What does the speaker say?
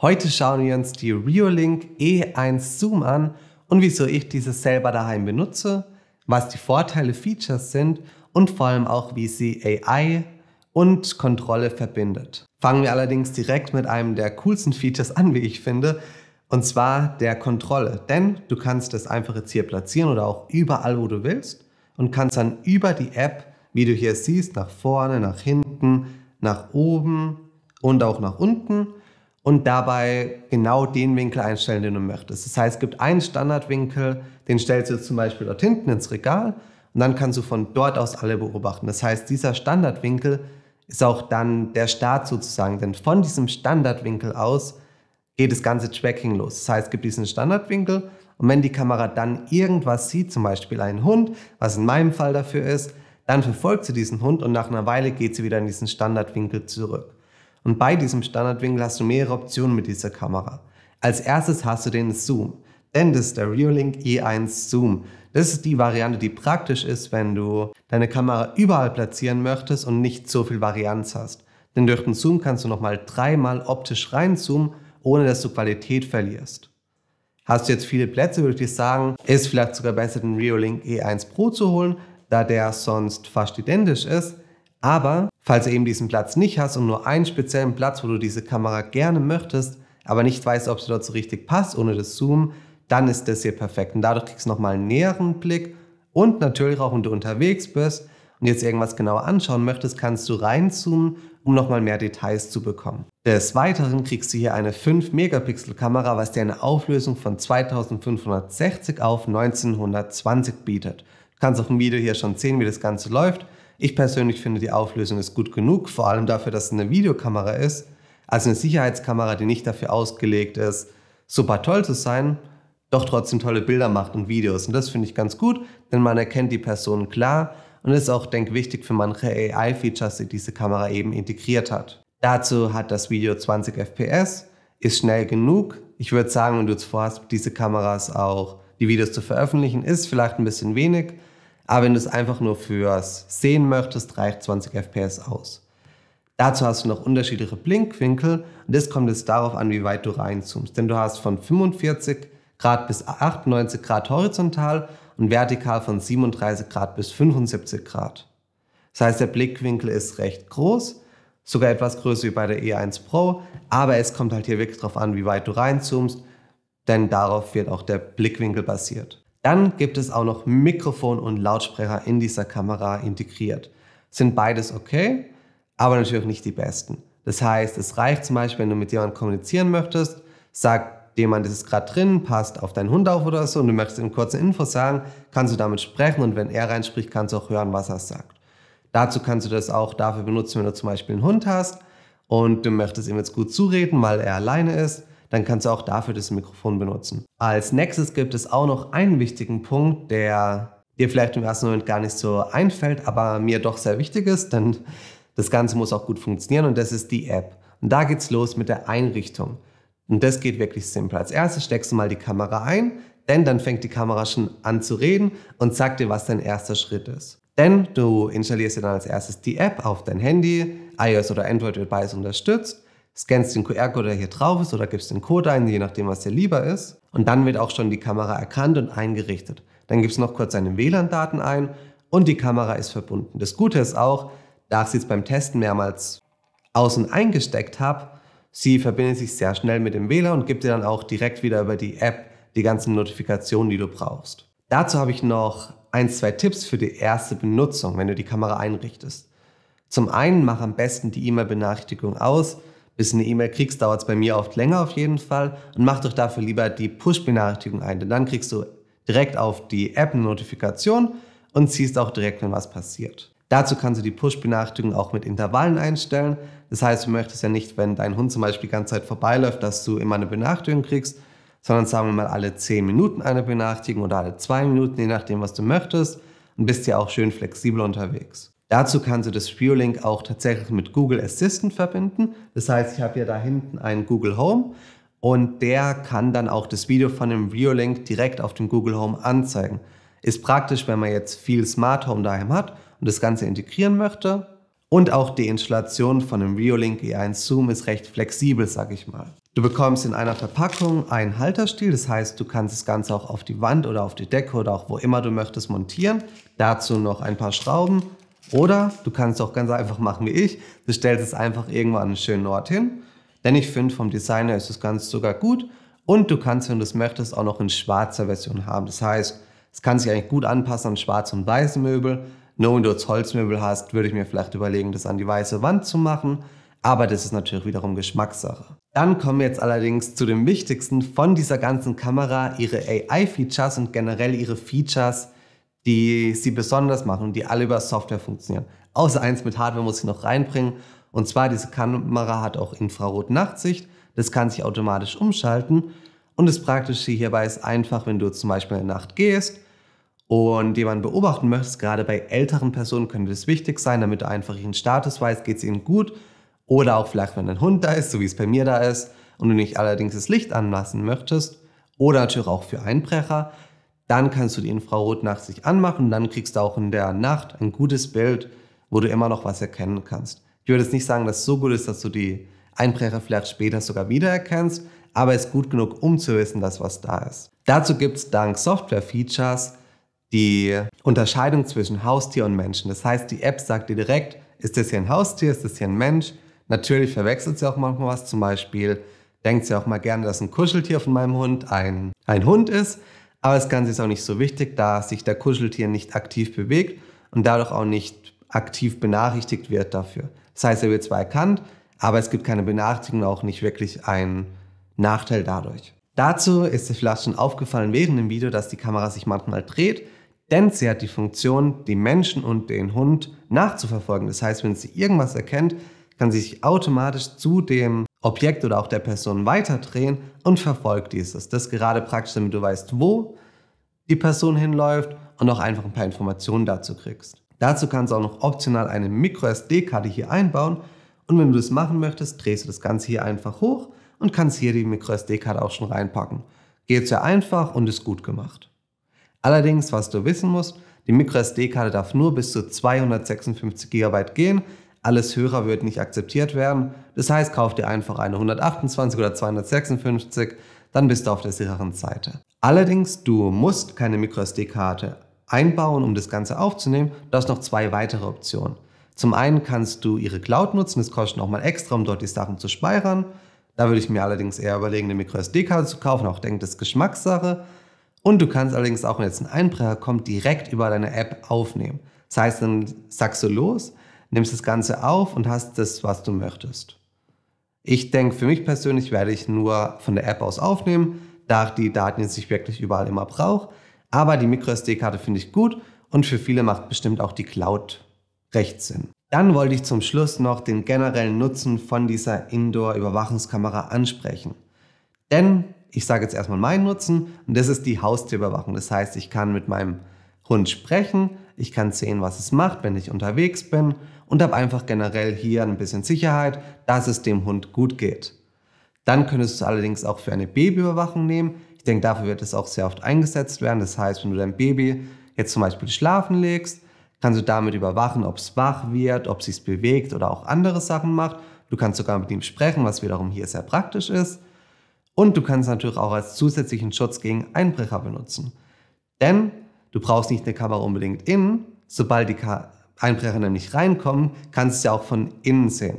Heute schauen wir uns die RioLink E1 Zoom an und wieso ich diese selber daheim benutze, was die Vorteile, Features sind und vor allem auch, wie sie AI und Kontrolle verbindet. Fangen wir allerdings direkt mit einem der coolsten Features an, wie ich finde, und zwar der Kontrolle. Denn du kannst das einfach jetzt hier platzieren oder auch überall, wo du willst und kannst dann über die App, wie du hier siehst, nach vorne, nach hinten, nach oben und auch nach unten und dabei genau den Winkel einstellen, den du möchtest. Das heißt, es gibt einen Standardwinkel, den stellst du jetzt zum Beispiel dort hinten ins Regal und dann kannst du von dort aus alle beobachten. Das heißt, dieser Standardwinkel ist auch dann der Start sozusagen, denn von diesem Standardwinkel aus geht das ganze Tracking los. Das heißt, es gibt diesen Standardwinkel und wenn die Kamera dann irgendwas sieht, zum Beispiel einen Hund, was in meinem Fall dafür ist, dann verfolgt sie diesen Hund und nach einer Weile geht sie wieder in diesen Standardwinkel zurück. Und bei diesem Standardwinkel hast du mehrere Optionen mit dieser Kamera. Als erstes hast du den Zoom, denn das ist der Reolink E1 Zoom. Das ist die Variante, die praktisch ist, wenn du deine Kamera überall platzieren möchtest und nicht so viel Varianz hast. Denn durch den Zoom kannst du nochmal dreimal optisch reinzoomen, ohne dass du Qualität verlierst. Hast du jetzt viele Plätze, würde ich dir sagen, ist vielleicht sogar besser, den Reolink E1 Pro zu holen, da der sonst fast identisch ist. Aber Falls du eben diesen Platz nicht hast und nur einen speziellen Platz, wo du diese Kamera gerne möchtest, aber nicht weißt, ob sie dort so richtig passt ohne das Zoom, dann ist das hier perfekt. Und dadurch kriegst du nochmal einen näheren Blick und natürlich auch, wenn du unterwegs bist und jetzt irgendwas genauer anschauen möchtest, kannst du reinzoomen, um nochmal mehr Details zu bekommen. Des Weiteren kriegst du hier eine 5-Megapixel-Kamera, was dir eine Auflösung von 2560 auf 1920 bietet. Du kannst auf dem Video hier schon sehen, wie das Ganze läuft. Ich persönlich finde, die Auflösung ist gut genug, vor allem dafür, dass es eine Videokamera ist, also eine Sicherheitskamera, die nicht dafür ausgelegt ist, super toll zu sein, doch trotzdem tolle Bilder macht und Videos. Und das finde ich ganz gut, denn man erkennt die Person klar und ist auch, denke ich, wichtig für manche AI-Features, die diese Kamera eben integriert hat. Dazu hat das Video 20 FPS, ist schnell genug. Ich würde sagen, wenn du jetzt vorhast, diese Kameras auch die Videos zu veröffentlichen, ist vielleicht ein bisschen wenig, aber wenn du es einfach nur fürs Sehen möchtest, reicht 20 FPS aus. Dazu hast du noch unterschiedliche Blinkwinkel und das kommt jetzt darauf an, wie weit du reinzoomst. Denn du hast von 45 Grad bis 98 Grad horizontal und vertikal von 37 Grad bis 75 Grad. Das heißt, der Blickwinkel ist recht groß, sogar etwas größer wie bei der E1 Pro, aber es kommt halt hier wirklich darauf an, wie weit du reinzoomst, denn darauf wird auch der Blickwinkel basiert. Dann gibt es auch noch Mikrofon und Lautsprecher in dieser Kamera integriert. Sind beides okay, aber natürlich nicht die besten. Das heißt, es reicht zum Beispiel, wenn du mit jemandem kommunizieren möchtest, sag jemand, es ist gerade drin, passt auf deinen Hund auf oder so und du möchtest ihm kurze Info sagen, kannst du damit sprechen und wenn er reinspricht, kannst du auch hören, was er sagt. Dazu kannst du das auch dafür benutzen, wenn du zum Beispiel einen Hund hast und du möchtest ihm jetzt gut zureden, weil er alleine ist dann kannst du auch dafür das Mikrofon benutzen. Als nächstes gibt es auch noch einen wichtigen Punkt, der dir vielleicht im ersten Moment gar nicht so einfällt, aber mir doch sehr wichtig ist, denn das Ganze muss auch gut funktionieren und das ist die App. Und da geht's los mit der Einrichtung. Und das geht wirklich simpel. Als erstes steckst du mal die Kamera ein, denn dann fängt die Kamera schon an zu reden und sagt dir, was dein erster Schritt ist. Denn du installierst dir dann als erstes die App auf dein Handy, iOS oder Android wird beides unterstützt scannst den QR-Code, der hier drauf ist, oder gibst den Code ein, je nachdem, was dir lieber ist. Und dann wird auch schon die Kamera erkannt und eingerichtet. Dann gibst du noch kurz deine WLAN-Daten ein und die Kamera ist verbunden. Das Gute ist auch, da ich sie jetzt beim Testen mehrmals außen eingesteckt habe, sie verbindet sich sehr schnell mit dem WLAN und gibt dir dann auch direkt wieder über die App die ganzen Notifikationen, die du brauchst. Dazu habe ich noch ein, zwei Tipps für die erste Benutzung, wenn du die Kamera einrichtest. Zum einen mach am besten die E-Mail-Benachrichtigung aus, bis eine E-Mail kriegst, dauert es bei mir oft länger auf jeden Fall. Und mach doch dafür lieber die Push-Benachrichtigung ein, denn dann kriegst du direkt auf die App eine Notifikation und siehst auch direkt, wenn was passiert. Dazu kannst du die Push-Benachrichtigung auch mit Intervallen einstellen. Das heißt, du möchtest ja nicht, wenn dein Hund zum Beispiel die ganze Zeit vorbeiläuft, dass du immer eine Benachrichtigung kriegst, sondern sagen wir mal alle 10 Minuten eine Benachrichtigung oder alle 2 Minuten, je nachdem, was du möchtest. Und bist ja auch schön flexibel unterwegs. Dazu kannst du das Viewlink auch tatsächlich mit Google Assistant verbinden. Das heißt, ich habe ja da hinten einen Google Home und der kann dann auch das Video von dem Viewlink direkt auf dem Google Home anzeigen. Ist praktisch, wenn man jetzt viel Smart Home daheim hat und das Ganze integrieren möchte. Und auch die Installation von dem Reolink E1 Zoom ist recht flexibel, sag ich mal. Du bekommst in einer Verpackung einen Halterstiel, das heißt, du kannst das Ganze auch auf die Wand oder auf die Decke oder auch wo immer du möchtest montieren. Dazu noch ein paar Schrauben, oder du kannst auch ganz einfach machen wie ich, du stellst es einfach irgendwo an einen schönen Ort hin. Denn ich finde, vom Designer ist es ganz sogar gut. Und du kannst, wenn du es möchtest, auch noch in schwarzer Version haben. Das heißt, es kann sich eigentlich gut anpassen an schwarz und weiße Möbel. Nur wenn du jetzt Holzmöbel hast, würde ich mir vielleicht überlegen, das an die weiße Wand zu machen. Aber das ist natürlich wiederum Geschmackssache. Dann kommen wir jetzt allerdings zu dem Wichtigsten von dieser ganzen Kamera, ihre AI-Features und generell ihre Features, die sie besonders machen und die alle über Software funktionieren. Außer eins mit Hardware muss ich noch reinbringen. Und zwar, diese Kamera hat auch Infrarot-Nachtsicht. Das kann sich automatisch umschalten. Und das Praktische hierbei ist einfach, wenn du zum Beispiel in der Nacht gehst und jemanden beobachten möchtest, gerade bei älteren Personen könnte das wichtig sein, damit du einfach ihren Status weißt, geht es ihnen gut. Oder auch vielleicht, wenn ein Hund da ist, so wie es bei mir da ist, und du nicht allerdings das Licht anlassen möchtest. Oder natürlich auch für Einbrecher, dann kannst du die sich anmachen und dann kriegst du auch in der Nacht ein gutes Bild, wo du immer noch was erkennen kannst. Ich würde jetzt nicht sagen, dass es so gut ist, dass du die Einbrecher vielleicht später sogar wiedererkennst, aber es ist gut genug, um zu wissen, dass was da ist. Dazu gibt es dank Software-Features die Unterscheidung zwischen Haustier und Menschen. Das heißt, die App sagt dir direkt, ist das hier ein Haustier, ist das hier ein Mensch? Natürlich verwechselt sie auch manchmal was, zum Beispiel denkt sie auch mal gerne, dass ein Kuscheltier von meinem Hund ein, ein Hund ist. Aber das Ganze ist auch nicht so wichtig, da sich der Kuscheltier nicht aktiv bewegt und dadurch auch nicht aktiv benachrichtigt wird dafür. Das heißt, er wird zwar erkannt, aber es gibt keine Benachrichtigung, auch nicht wirklich einen Nachteil dadurch. Dazu ist es vielleicht schon aufgefallen während dem Video, dass die Kamera sich manchmal dreht, denn sie hat die Funktion, die Menschen und den Hund nachzuverfolgen. Das heißt, wenn sie irgendwas erkennt, kann sie sich automatisch zu dem Objekt oder auch der Person weiterdrehen und verfolgt dieses. Das ist gerade praktisch, damit du weißt, wo die Person hinläuft und auch einfach ein paar Informationen dazu kriegst. Dazu kannst du auch noch optional eine MicroSD-Karte hier einbauen und wenn du das machen möchtest, drehst du das Ganze hier einfach hoch und kannst hier die MicroSD-Karte auch schon reinpacken. Geht sehr einfach und ist gut gemacht. Allerdings, was du wissen musst, die MicroSD-Karte darf nur bis zu 256 GB gehen, alles höher wird nicht akzeptiert werden. Das heißt, kauf dir einfach eine 128 oder 256, dann bist du auf der sicheren Seite. Allerdings, du musst keine MicroSD-Karte einbauen, um das Ganze aufzunehmen. Du hast noch zwei weitere Optionen. Zum einen kannst du ihre Cloud nutzen, das kostet nochmal extra, um dort die Sachen zu speichern. Da würde ich mir allerdings eher überlegen, eine MicroSD-Karte zu kaufen, auch denke, das ist Geschmackssache. Und du kannst allerdings auch, wenn jetzt ein Einbrecher kommt, direkt über deine App aufnehmen. Das heißt, dann sagst du los, nimmst das Ganze auf und hast das, was du möchtest. Ich denke, für mich persönlich werde ich nur von der App aus aufnehmen, da ich die Daten jetzt nicht wirklich überall immer brauche. Aber die MicroSD-Karte finde ich gut und für viele macht bestimmt auch die Cloud recht Sinn. Dann wollte ich zum Schluss noch den generellen Nutzen von dieser Indoor-Überwachungskamera ansprechen. Denn ich sage jetzt erstmal meinen Nutzen und das ist die Haustierüberwachung. Das heißt, ich kann mit meinem Hund sprechen, ich kann sehen, was es macht, wenn ich unterwegs bin und habe einfach generell hier ein bisschen Sicherheit, dass es dem Hund gut geht. Dann könntest du es allerdings auch für eine Babyüberwachung nehmen. Ich denke, dafür wird es auch sehr oft eingesetzt werden. Das heißt, wenn du dein Baby jetzt zum Beispiel schlafen legst, kannst du damit überwachen, ob es wach wird, ob es sich bewegt oder auch andere Sachen macht. Du kannst sogar mit ihm sprechen, was wiederum hier sehr praktisch ist. Und du kannst natürlich auch als zusätzlichen Schutz gegen Einbrecher benutzen. Denn du brauchst nicht eine Kamera unbedingt innen. Sobald die Einbrecher nämlich reinkommen, kannst du sie auch von innen sehen.